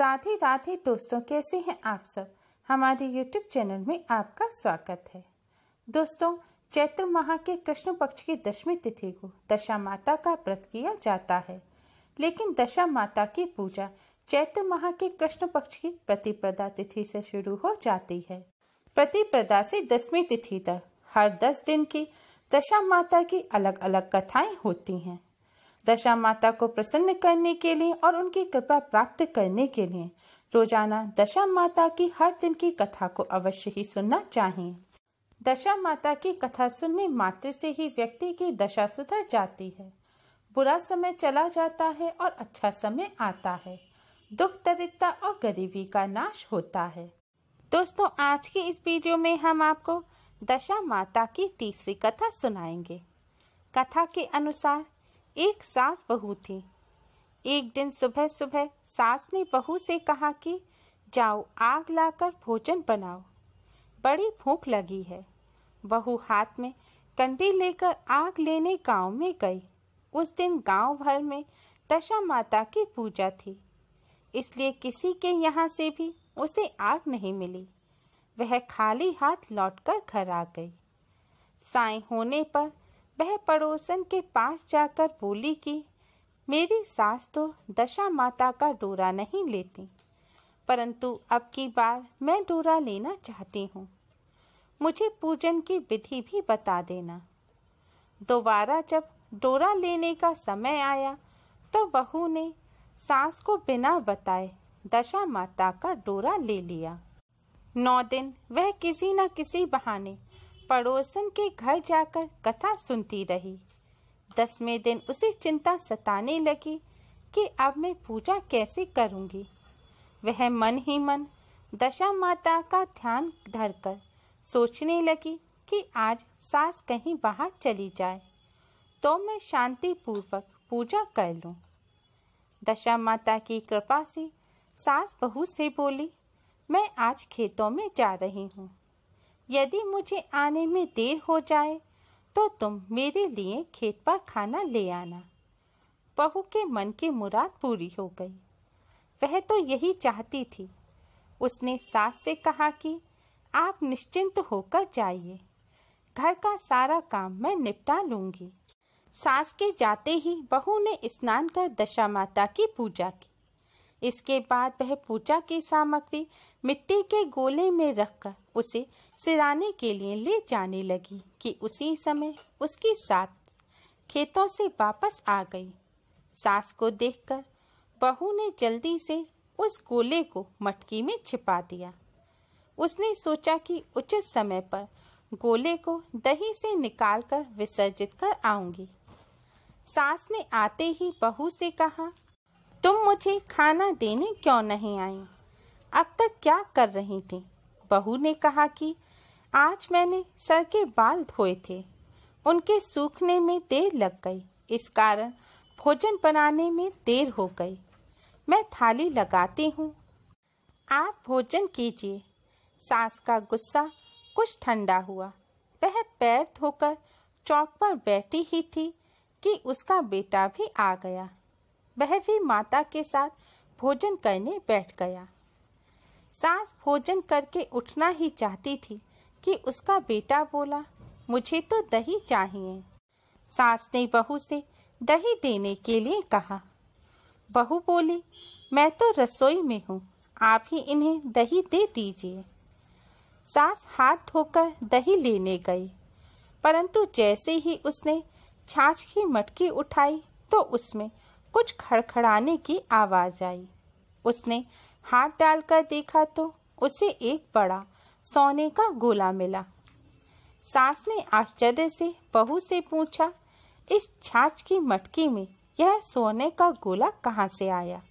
राधे राधे दोस्तों कैसे हैं आप सब हमारे यूट्यूब चैनल में आपका स्वागत है दोस्तों चैत्र माह के कृष्ण पक्ष की दशमी तिथि को दशा माता का व्रत किया जाता है लेकिन दशा माता की पूजा चैत्र माह के कृष्ण पक्ष की प्रतिप्रदा तिथि से शुरू हो जाती है प्रतिप्रदा से दसवीं तिथि तक हर दस दिन की दशा माता की अलग अलग कथाएं होती हैं दशा माता को प्रसन्न करने के लिए और उनकी कृपा प्राप्त करने के लिए रोजाना दशा माता की हर दिन की कथा को अवश्य ही सुनना चाहिए दशा माता की कथा सुनने मात्र से ही व्यक्ति की दशा सुधर जाती है बुरा समय चला जाता है और अच्छा समय आता है दुख दरिद्रता और गरीबी का नाश होता है दोस्तों आज की इस वीडियो में हम आपको दशा माता की तीसरी कथा सुनाएंगे कथा के अनुसार एक सास बहू थी एक दिन सुबह सुबह सास ने बहू से कहा कि जाओ आग लाकर भोजन बनाओ बड़ी भूख लगी है बहू हाथ में कंडी लेकर आग लेने गांव में गई उस दिन गांव भर में दशा माता की पूजा थी इसलिए किसी के यहाँ से भी उसे आग नहीं मिली वह खाली हाथ लौटकर घर आ गई साय होने पर वह पड़ोसन के पास जाकर बोली कि मेरी सास तो दशा माता का डोरा नहीं लेती परंतु अब की बार मैं डोरा लेना चाहती हूँ मुझे पूजन की विधि भी बता देना दोबारा जब डोरा लेने का समय आया तो बहू ने सास को बिना बताए दशा माता का डोरा ले लिया नौ दिन वह किसी न किसी बहाने पड़ोसन के घर जाकर कथा सुनती रही दसवें दिन उसे चिंता सताने लगी कि अब मैं पूजा कैसे करूंगी वह मन ही मन दशा माता का ध्यान धरकर सोचने लगी कि आज सास कहीं बाहर चली जाए तो मैं शांतिपूर्वक पूजा कर लूं। दशा माता की कृपा से सास बहू से बोली मैं आज खेतों में जा रही हूँ यदि मुझे आने में देर हो जाए तो तुम मेरे लिए खेत पर खाना ले आना बहू के मन की मुराद पूरी हो गई वह तो यही चाहती थी उसने सास से कहा कि आप निश्चिंत होकर जाइए घर का सारा काम मैं निपटा लूंगी सास के जाते ही बहू ने स्नान कर दशा माता की पूजा की इसके बाद वह पूजा की सामग्री मिट्टी के गोले में रखकर उसे सिराने के लिए ले जाने लगी कि उसी समय उसकी सास खेतों से वापस आ गई सास को देखकर बहू ने जल्दी से उस गोले को मटकी में छिपा दिया उसने सोचा कि उचित समय पर गोले को दही से निकालकर विसर्जित कर आऊंगी सास ने आते ही बहू से कहा तुम मुझे खाना देने क्यों नहीं आई अब तक क्या कर रही थी बहू ने कहा कि आज मैंने सर के बाल धोए थे उनके सूखने में देर लग गई इस कारण भोजन बनाने में देर हो गई मैं थाली लगाती हूँ आप भोजन कीजिए सास का गुस्सा कुछ ठंडा हुआ वह पैर धोकर चौक पर बैठी ही थी कि उसका बेटा भी आ गया वह भी माता के साथ भोजन करने बैठ गया सास भोजन करके उठना ही चाहती थी कि उसका बेटा बोला मुझे तो दही चाहिए सास ने बहू से दही देने के लिए कहा बहू बोली मैं तो रसोई में हूँ आप ही इन्हें दही दे दीजिए सास हाथ धोकर दही लेने गई परंतु जैसे ही उसने छाछ की मटकी उठाई तो उसमें कुछ खड़खड़ाने की आवाज आई उसने हाथ डालकर देखा तो उसे एक बड़ा सोने का गोला मिला सास ने आश्चर्य से बहू से पूछा इस छाछ की मटकी में यह सोने का गोला कहाँ से आया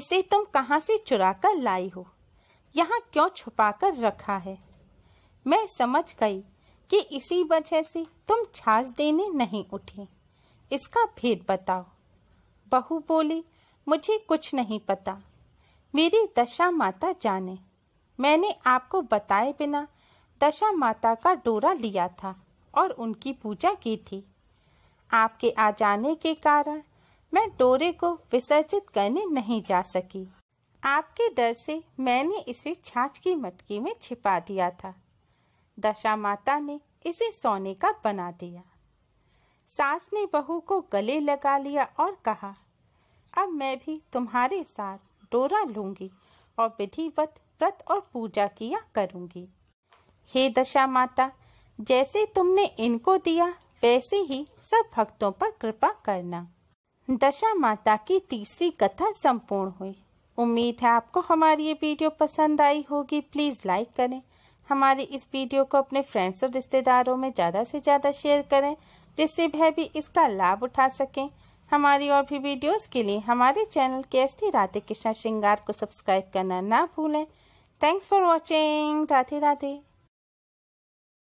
इसे तुम कहाँ से चुरा कर लाई हो यहाँ क्यों छुपा कर रखा है मैं समझ गई कि इसी वजह से तुम छाछ देने नहीं उठी इसका भेद बताओ बहु बोली मुझे कुछ नहीं पता मेरी दशा माता जाने मैंने आपको बताए बिना दशा माता का डोरा लिया था और उनकी पूजा की थी आपके आ जाने के कारण मैं डोरे को विसर्जित करने नहीं जा सकी आपके डर से मैंने इसे छाछ की मटकी में छिपा दिया था दशा माता ने इसे सोने का बना दिया सास ने बहू को गले लगा लिया और कहा अब मैं भी तुम्हारे साथ डोरा लूंगी और विधिवत व्रत और पूजा किया करूंगी हे दशा माता जैसे तुमने इनको दिया वैसे ही सब भक्तों पर कृपा करना दशा माता की तीसरी कथा संपूर्ण हुई उम्मीद है आपको हमारी ये वीडियो पसंद आई होगी प्लीज़ लाइक करें हमारी इस वीडियो को अपने फ्रेंड्स और रिश्तेदारों में ज़्यादा से ज़्यादा शेयर करें जिससे वह भी इसका लाभ उठा सकें हमारी और भी वीडियोस के लिए हमारे चैनल के एस्थी राधे कृष्णा श्रृंगार को सब्सक्राइब करना ना भूलें thanks for watching Radhe Radhe